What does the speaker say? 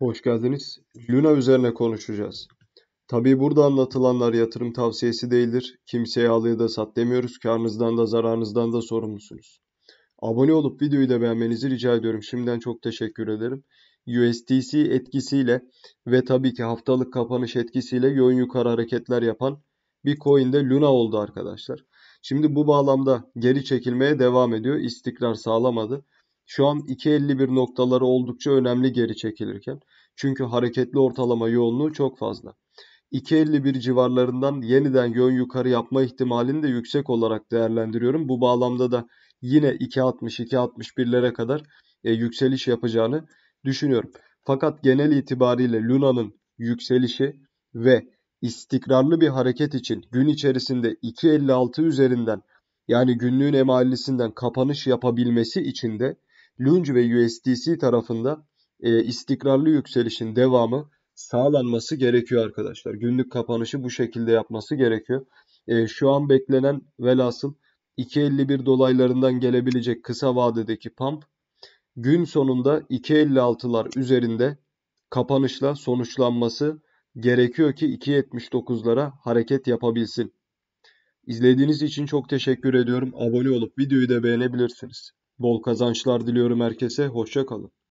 Hoş geldiniz. Luna üzerine konuşacağız. Tabii burada anlatılanlar yatırım tavsiyesi değildir. Kimseye al ya da sat demiyoruz. Karnınızdan da zararınızdan da sorumlusunuz. Abone olup videoyu da beğenmenizi rica ediyorum. Şimdiden çok teşekkür ederim. USDC etkisiyle ve tabii ki haftalık kapanış etkisiyle yoğun yukarı hareketler yapan bir coin de Luna oldu arkadaşlar. Şimdi bu bağlamda geri çekilmeye devam ediyor. İstikrar sağlamadı. Şu an 2.51 noktaları oldukça önemli geri çekilirken. Çünkü hareketli ortalama yoğunluğu çok fazla. 2.51 civarlarından yeniden yön yukarı yapma ihtimalini de yüksek olarak değerlendiriyorum. Bu bağlamda da yine 2.60-2.61'lere kadar e, yükseliş yapacağını düşünüyorum. Fakat genel itibariyle Luna'nın yükselişi ve istikrarlı bir hareket için gün içerisinde 2.56 üzerinden yani günlüğün emalisinden kapanış yapabilmesi için de Lunge ve USDC tarafında e, istikrarlı yükselişin devamı sağlanması gerekiyor arkadaşlar. Günlük kapanışı bu şekilde yapması gerekiyor. E, şu an beklenen velhasıl 2.51 dolaylarından gelebilecek kısa vadedeki pump gün sonunda 2.56'lar üzerinde kapanışla sonuçlanması gerekiyor ki 2.79'lara hareket yapabilsin. İzlediğiniz için çok teşekkür ediyorum. Abone olup videoyu da beğenebilirsiniz. Bol kazançlar diliyorum herkese. Hoşça kalın.